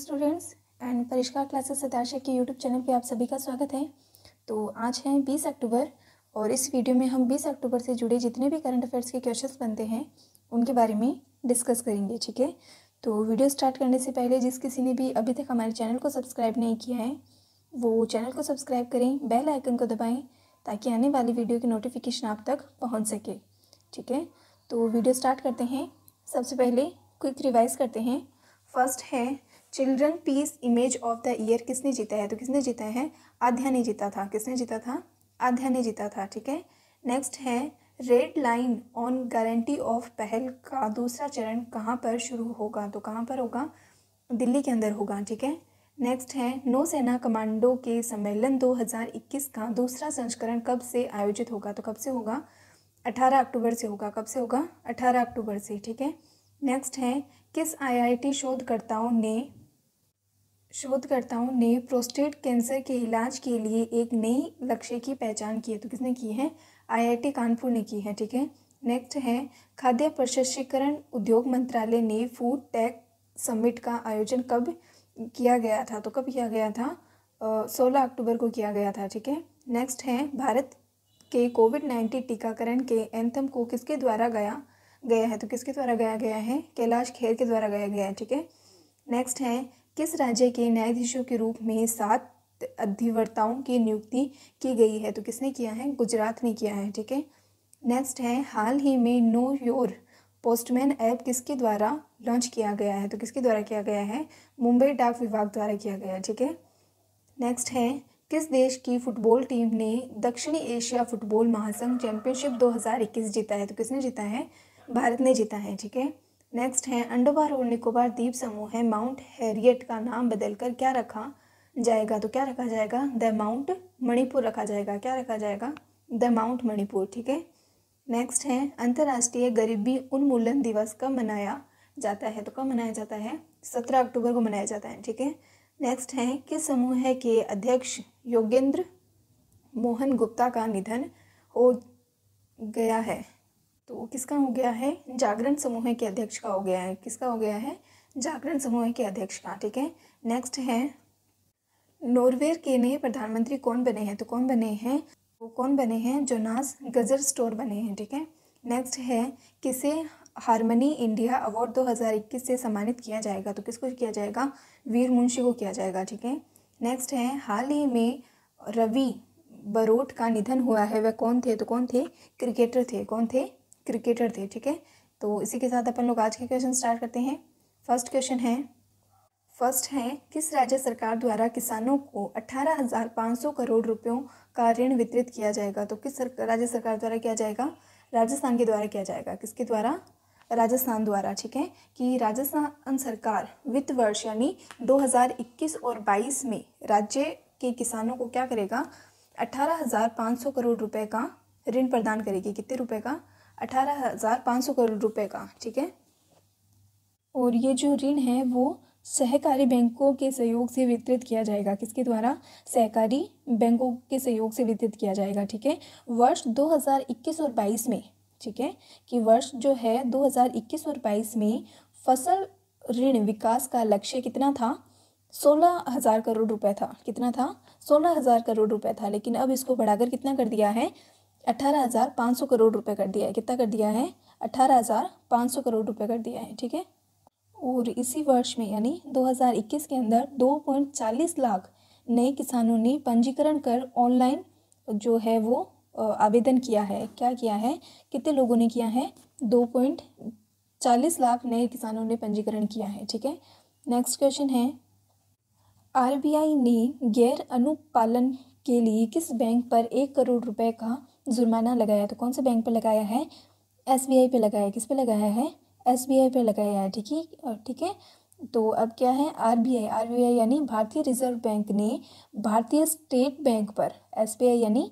students and Parishkar classes सताशा के YouTube channel पे आप सभी का स्वागत है तो आज है 20 अक्टूबर और इस वीडियो में हम 20 अक्टूबर से जुड़े जितने भी करंट अफेयर्स के क्वेश्चंस बनते हैं उनके बारे में डिस्कस करेंगे ठीक है तो वीडियो स्टार्ट करने से पहले जिस किसी ने भी अभी तक हमारे चैनल को सब्सक्राइब नहीं किया है वो चैनल को सब्सक्राइब करें बेल आइकन को दबाएँ ताकि आने वाली वीडियो की नोटिफिकेशन आप तक पहुँच सके ठीक है तो वीडियो स्टार्ट करते हैं सबसे पहले क्विक रिवाइज करते हैं फर्स्ट है children peace image of the year किसने जीता है तो किसने जीता है आध्या ने जीता था किसने जीता था आध्या ने जीता था ठीक है नेक्स्ट है red line on guarantee of पहल का दूसरा चरण कहाँ पर शुरू होगा तो कहाँ पर होगा दिल्ली के अंदर होगा ठीक है नेक्स्ट है नौसेना कमांडो के सम्मेलन 2021 का दूसरा संस्करण कब से आयोजित होगा तो कब से होगा 18 अक्टूबर से होगा कब से होगा 18 अक्टूबर से ठीक है नेक्स्ट है किस आईआईटी शोधकर्ताओं ने शोधकर्ताओं ने प्रोस्टेट कैंसर के इलाज के लिए एक नई लक्ष्य की पहचान की है तो किसने की है आईआईटी कानपुर ने की है ठीक है नेक्स्ट है खाद्य प्रशिक्षीकरण उद्योग मंत्रालय ने फूड टैक समिट का आयोजन कब किया गया था तो कब किया गया था सोलह अक्टूबर को किया गया था ठीक है नेक्स्ट है भारत के कोविड नाइन्टीन टीकाकरण के एंथम को किसके द्वारा गया गया है तो किसके द्वारा गाया गया है कैलाश खेर के द्वारा गाया गया है ठीक है नेक्स्ट है किस राज्य के न्यायाधीशों के रूप में सात अधिवक्ताओं की नियुक्ति की गई है तो किसने किया है गुजरात ने किया है ठीक है नेक्स्ट है हाल ही में नो योर पोस्टमैन ऐप किसके द्वारा लॉन्च किया गया है तो किसके द्वारा किया गया है मुंबई डाक विभाग द्वारा किया गया है ठीक है नेक्स्ट है किस देश की फुटबॉल टीम ने दक्षिणी एशिया फुटबॉल महासंघ चैंपियनशिप 2021 जीता है तो किसने जीता है भारत ने जीता है ठीक है नेक्स्ट है अंडोबार और निकोबार द्वीप समूह है माउंट हैरियट का नाम बदलकर क्या रखा जाएगा तो क्या रखा जाएगा द माउंट मणिपुर रखा जाएगा क्या रखा जाएगा द माउंट मणिपुर ठीक है नेक्स्ट है अंतर्राष्ट्रीय गरीबी उन्मूलन दिवस कब मनाया जाता है तो कब मनाया जाता है सत्रह अक्टूबर को मनाया जाता है ठीक है नेक्स्ट है किस समूह के अध्यक्ष योगेंद्र मोहन गुप्ता का निधन हो गया है तो किसका हो गया है जागरण समूह के अध्यक्ष का हो गया है किसका हो गया है जागरण समूह के अध्यक्ष का ठीक है नेक्स्ट है नॉर्वे के नए प्रधानमंत्री कौन बने हैं तो कौन बने हैं वो कौन बने हैं जोनास गजर स्टोर बने हैं ठीक है नेक्स्ट है किसे हारमनी इंडिया अवार्ड 2021 से सम्मानित किया जाएगा तो किसको किया जाएगा वीर मुंशी को किया जाएगा ठीक है नेक्स्ट है हाल ही में रवि बरोट का निधन हुआ है वह कौन थे तो कौन थे क्रिकेटर थे कौन थे क्रिकेटर थे ठीक है तो इसी के साथ अपन लोग आज के क्वेश्चन स्टार्ट करते हैं फर्स्ट क्वेश्चन है फर्स्ट है किस राज्य सरकार द्वारा किसानों को अठारह हज़ार पाँच सौ करोड़ रुपयों का ऋण वितरित किया जाएगा तो किस सरकार राज्य सरकार द्वारा किया जाएगा राजस्थान के द्वारा किया जाएगा किसके द्वारा राजस्थान द्वारा ठीक है कि राजस्थान सरकार वित्त वर्ष यानी 2021 और 22 में राज्य के किसानों को क्या करेगा अठारह हज़ार पाँच सौ करोड़ रुपए का ऋण प्रदान करेगी कितने रुपए का अठारह हज़ार पाँच सौ करोड़ रुपए का ठीक है और ये जो ऋण है वो सहकारी बैंकों के सहयोग से वितरित किया जाएगा किसके द्वारा सहकारी बैंकों के सहयोग से वितरित किया जाएगा ठीक है वर्ष 2021 और 22 में ठीक है कि वर्ष जो है 2021 और 22 में फसल ऋण विकास का लक्ष्य कितना था सोलह हज़ार करोड़ रुपए था कितना था सोलह हज़ार करोड़ रुपए था लेकिन अब इसको बढ़ाकर कितना कर दिया है अठारह हज़ार पाँच सौ करोड़ रुपए कर दिया है कितना कर दिया है अठारह हज़ार पाँच सौ करोड़ रुपए कर दिया है ठीक है और इसी वर्ष में यानी 2021 के अंदर 2.40 लाख नए किसानों ने पंजीकरण कर ऑनलाइन जो है वो आवेदन किया है क्या किया है कितने लोगों ने किया है दो पॉइंट चालीस लाख नए किसानों ने पंजीकरण किया है ठीक है नेक्स्ट क्वेश्चन है आरबीआई ने गैर अनुपालन के लिए किस बैंक पर एक करोड़ रुपए का जुर्माना लगाया तो कौन से बैंक पे लगाया है एस बी आई पे लगाया किस पे लगाया है एस बी आई पे लगाया है ठीक है ठीक है तो अब क्या है R B I R B I यानी भारतीय रिजर्व बैंक ने भारतीय स्टेट बैंक पर एस बी आई यानी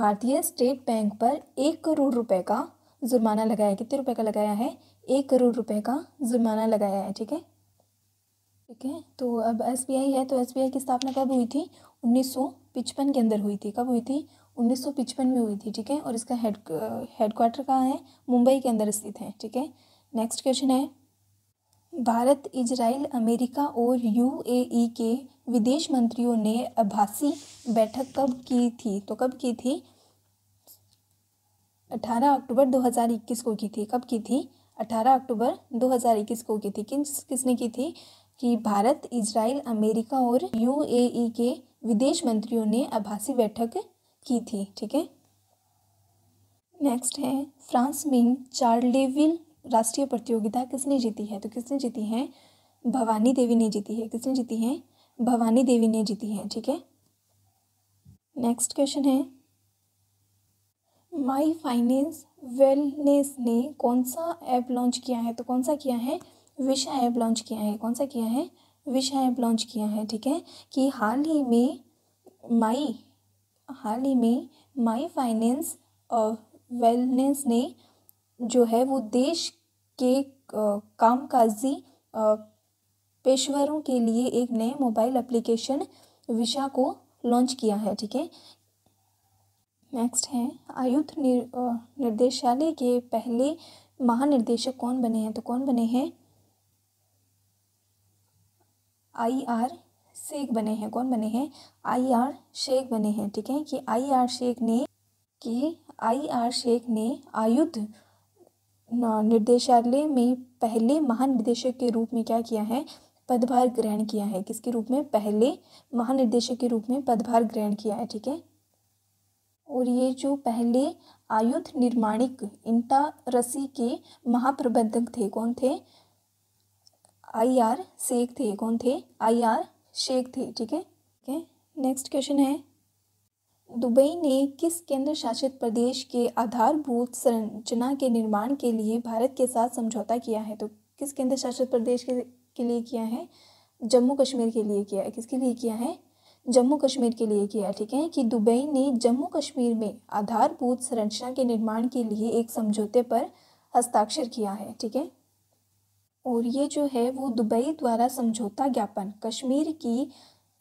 भारतीय स्टेट बैंक पर एक करोड़ रुपए का जुर्माना लगाया कितने रुपए का लगाया है एक करोड़ रुपए का जुर्माना लगाया है ठीक है ठीक है तो अब एस बी आई है तो एस बी आई की स्थापना कब हुई थी उन्नीस सौ पिचपन के अंदर हुई थी कब हुई थी उन्नीस में हुई थी ठीक है और इसका हेड हेडक्वार्टर कहाँ है मुंबई के अंदर स्थित है ठीक है नेक्स्ट क्वेश्चन है भारत इजराइल अमेरिका और यूएई e के विदेश मंत्रियों ने आभासी बैठक कब की थी तो कब की थी 18 अक्टूबर 2021 को की थी कब की थी 18 अक्टूबर 2021 को की थी किस किसने की थी कि भारत इजराइल अमेरिका और यूएई e के विदेश मंत्रियों ने आभासी बैठक की थी ठीक है नेक्स्ट है फ्रांस में चार्लेविल राष्ट्रीय प्रतियोगिता किसने जीती है तो किसने जीती है भवानी देवी ने जीती है किसने जीती है भवानी देवी ने जीती है ठीक है नेक्स्ट क्वेश्चन है माई फाइनेंस वेलनेस ने कौन सा ऐप लॉन्च किया है तो कौन सा किया है विशा ऐप लॉन्च किया है कौन सा किया है विशा ऐप लॉन्च किया है ठीक है कि हाल ही में माई हाल ही में माई फाइनेंस वेलनेस ने जो है वो देश के कामकाजी पेशवरों के लिए एक नए मोबाइल एप्लीकेशन विशा को लॉन्च किया है ठीक है नेक्स्ट है आयुध निर, निर्देशालय के पहले महानिर्देशक कौन बने हैं तो कौन बने हैं आई आर शेख बने हैं कौन बने हैं आई आर शेख बने हैं ठीक है कि आई आर शेख ने कि आई आर शेख ने आयुध निर्देशालय में पहले महानिदेशक के रूप में क्या किया है पदभार ग्रहण किया है किसके रूप में पहले महानिर्देशक के रूप में पदभार ग्रहण किया है ठीक है और ये जो पहले आयुध निर्माणिक इंटा रसी के महाप्रबंधक थे कौन थे आई आर शेख थे कौन थे आई आर शेख थी ठीक है ठीक है नेक्स्ट क्वेश्चन है दुबई ने किस केंद्र शासित प्रदेश के आधारभूत संरचना के निर्माण के लिए भारत के साथ समझौता किया है तो किस केंद्र शासित प्रदेश के, के लिए किया है जम्मू कश्मीर के लिए किया है किसके लिए किया है जम्मू कश्मीर के लिए किया ठीक है कि दुबई ने जम्मू कश्मीर में आधारभूत संरचना के निर्माण के लिए एक समझौते पर हस्ताक्षर किया है ठीक है और ये जो है वो दुबई द्वारा समझौता ज्ञापन कश्मीर की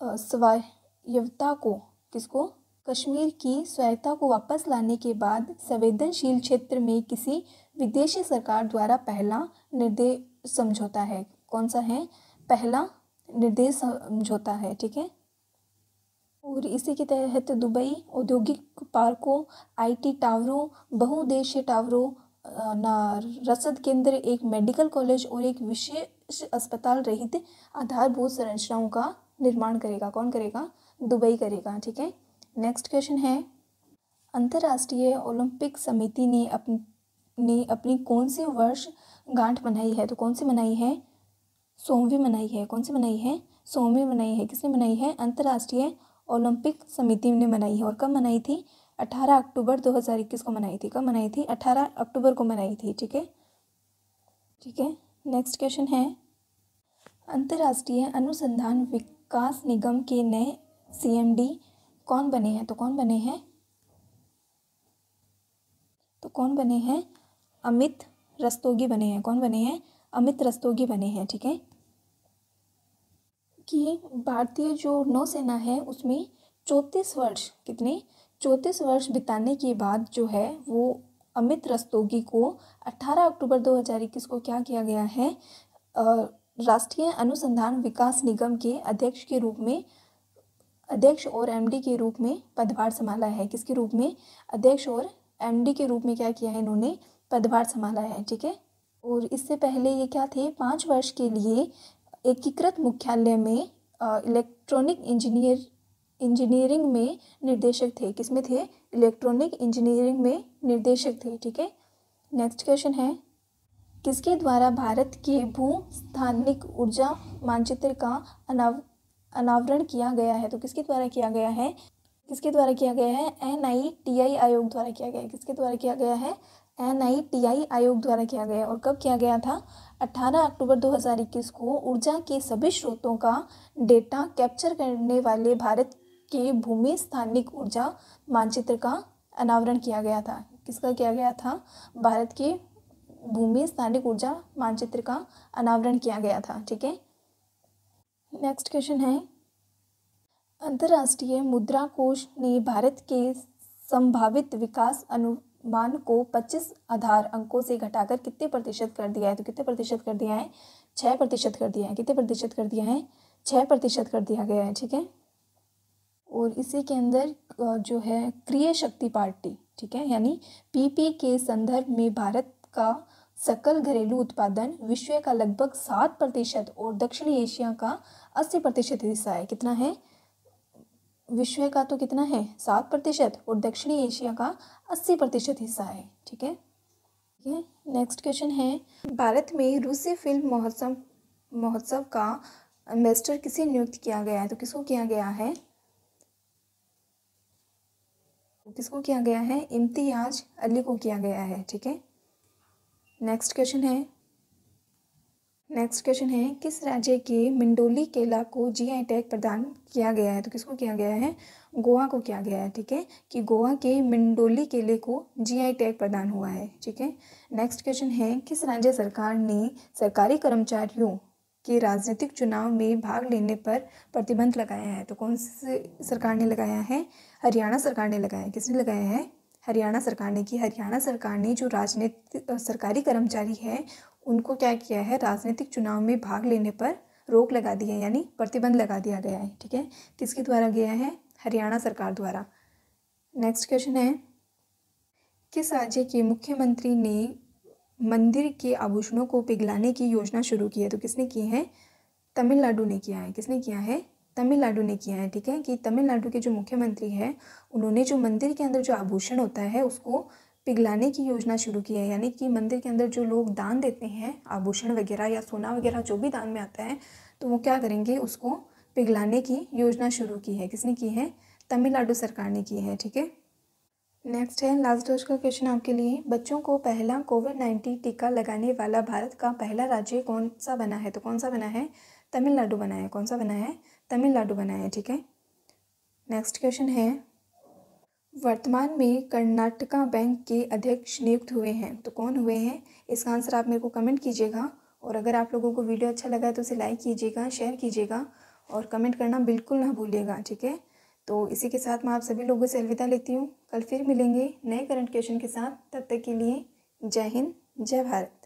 स्वायता को किसको कश्मीर की स्वायत्ता को वापस लाने के बाद संवेदनशील क्षेत्र में किसी विदेशी सरकार द्वारा पहला निर्देश समझौता है कौन सा है पहला निर्देश समझौता है ठीक है और इसी के तहत दुबई औद्योगिक पार्कों आईटी टावरों बहुउद्देशीय टावरों ना रसद केंद्र एक मेडिकल कॉलेज और एक विशेष अस्पताल रहित आधारभूत संरचनाओं का निर्माण करेगा कौन करेगा दुबई करेगा ठीक है नेक्स्ट क्वेश्चन है अंतर्राष्ट्रीय ओलंपिक समिति ने अपनी अपनी कौन से वर्ष गांठ मनाई है तो कौन सी मनाई है सोमवी मनाई है कौन सी मनाई है सोमवी मनाई है किसने मनाई है अंतर्राष्ट्रीय ओलंपिक समिति ने मनाई है और कब मनाई थी 18 अक्टूबर 2021 को मनाई थी कब मनाई थी 18 अक्टूबर को मनाई थी ठीक है ठीक है नेक्स्ट क्वेश्चन है अंतर्राष्ट्रीय अनुसंधान विकास निगम के नए सीएमडी कौन बने हैं तो कौन बने हैं तो कौन बने हैं अमित रस्तोगी बने हैं कौन बने हैं अमित रस्तोगी बने हैं ठीक है कि भारतीय जो नौसेना है उसमें चौंतीस वर्ष कितने चौंतीस वर्ष बिताने के बाद जो है वो अमित रस्तोगी को 18 अक्टूबर 2021 को क्या किया गया है राष्ट्रीय अनुसंधान विकास निगम के अध्यक्ष के रूप में अध्यक्ष और एमडी के रूप में पदभार संभाला है किसके रूप में अध्यक्ष और एमडी के रूप में क्या किया है इन्होंने पदभार संभाला है ठीक है और इससे पहले ये क्या थे पाँच वर्ष के लिए एकीकृत मुख्यालय में इलेक्ट्रॉनिक इंजीनियर इंजीनियरिंग में निर्देशक थे किसमें थे इलेक्ट्रॉनिक इंजीनियरिंग में निर्देशक थे ठीक है नेक्स्ट क्वेश्चन है किसके द्वारा भारत के भू स्थानिक ऊर्जा मानचित्र का अनाव अनावरण किया गया है तो किसके द्वारा किया गया है किसके द्वारा किया गया है एन आई टी आई आयोग द्वारा किया गया है किसके द्वारा किया गया है एन आई टी आई आयोग द्वारा किया गया और कब किया गया था अट्ठारह अक्टूबर दो हजार इक्कीस को ऊर्जा के सभी स्रोतों का डेटा कैप्चर करने वाले भारत की भूमि स्थानिक ऊर्जा मानचित्र का अनावरण किया गया था किसका किया गया था भारत की भूमि स्थानिक ऊर्जा मानचित्र का अनावरण किया गया था ठीक है नेक्स्ट क्वेश्चन है अंतर्राष्ट्रीय मुद्रा कोष ने भारत के संभावित विकास अनुमान को 25 आधार अंकों से घटाकर कितने प्रतिशत कर दिया है तो कितने प्रतिशत कर दिया है छः प्रतिशत कर दिया है कितने प्रतिशत कर दिया है छः प्रतिशत कर दिया गया है ठीक है और इसी के अंदर जो है क्रिय शक्ति पार्टी ठीक है यानी पीपी के संदर्भ में भारत का सकल घरेलू उत्पादन विश्व का लगभग सात प्रतिशत और दक्षिणी एशिया का अस्सी प्रतिशत हिस्सा है कितना है विश्व का तो कितना है सात प्रतिशत और दक्षिणी एशिया का अस्सी प्रतिशत हिस्सा है ठीक है ठीक है नेक्स्ट क्वेश्चन है भारत में रूसी फिल्म महोत्सव महोत्सव का एम्बेसडर किसे नियुक्त किया गया है तो किसको किया गया है किसको किया गया है इम्तियाज अली को किया गया है ठीक है नेक्स्ट क्वेश्चन है नेक्स्ट क्वेश्चन है किस राज्य के मिंडोली केला को जीआई टैग प्रदान किया गया है तो किसको किया गया है गोवा को किया गया है ठीक है कि गोवा के मिंडोली केले को जीआई टैग प्रदान हुआ है ठीक है नेक्स्ट क्वेश्चन है किस राज्य सरकार ने सरकारी कर्मचारियों के राजनीतिक चुनाव में भाग लेने पर प्रतिबंध लगाया है तो कौन सी सरकार ने लगाया है हरियाणा सरकार ने लगाया है किसने लगाया है हरियाणा सरकार ने कि हरियाणा सरकार ने जो राजनीतिक सरकारी कर्मचारी है उनको क्या किया है राजनीतिक चुनाव में भाग लेने पर रोक लगा दी है यानी प्रतिबंध लगा दिया गया है ठीक है किसके द्वारा गया है हरियाणा सरकार द्वारा नेक्स्ट क्वेश्चन है किस राज्य के मुख्यमंत्री ने मंदिर के आभूषणों को पिघलाने की योजना शुरू की है तो किसने की है तमिलनाडु ने किया है किसने किया है तमिलनाडु ने किया है ठीक है कि तमिलनाडु के जो मुख्यमंत्री है उन्होंने जो मंदिर के अंदर जो आभूषण होता है उसको पिघलाने की योजना शुरू की है यानी कि मंदिर के अंदर जो लोग दान देते हैं आभूषण वगैरह या सोना वगैरह जो भी दान में आता है तो वो क्या करेंगे उसको पिघलाने की योजना शुरू की है किसने की है तमिलनाडु सरकार ने की है ठीक है नेक्स्ट है लास्ट डोज का क्वेश्चन आपके लिए बच्चों को पहला कोविड नाइन्टीन टीका लगाने वाला भारत का पहला राज्य कौन सा बना है तो कौन सा बना है तमिलनाडु बना है कौन सा बना है तमिलनाडु बना है ठीक है नेक्स्ट क्वेश्चन है वर्तमान में कर्नाटका बैंक के अध्यक्ष नियुक्त हुए हैं तो कौन हुए हैं इसका आंसर आप मेरे को कमेंट कीजिएगा और अगर आप लोगों को वीडियो अच्छा लगा है तो उसे लाइक कीजिएगा शेयर कीजिएगा और कमेंट करना बिल्कुल ना भूलिएगा ठीक है तो इसी के साथ मैं आप सभी लोगों से अलविदा लेती हूँ कल फिर मिलेंगे नए करंट क्वेश्चन के साथ तब तक के लिए जय हिंद जय भारत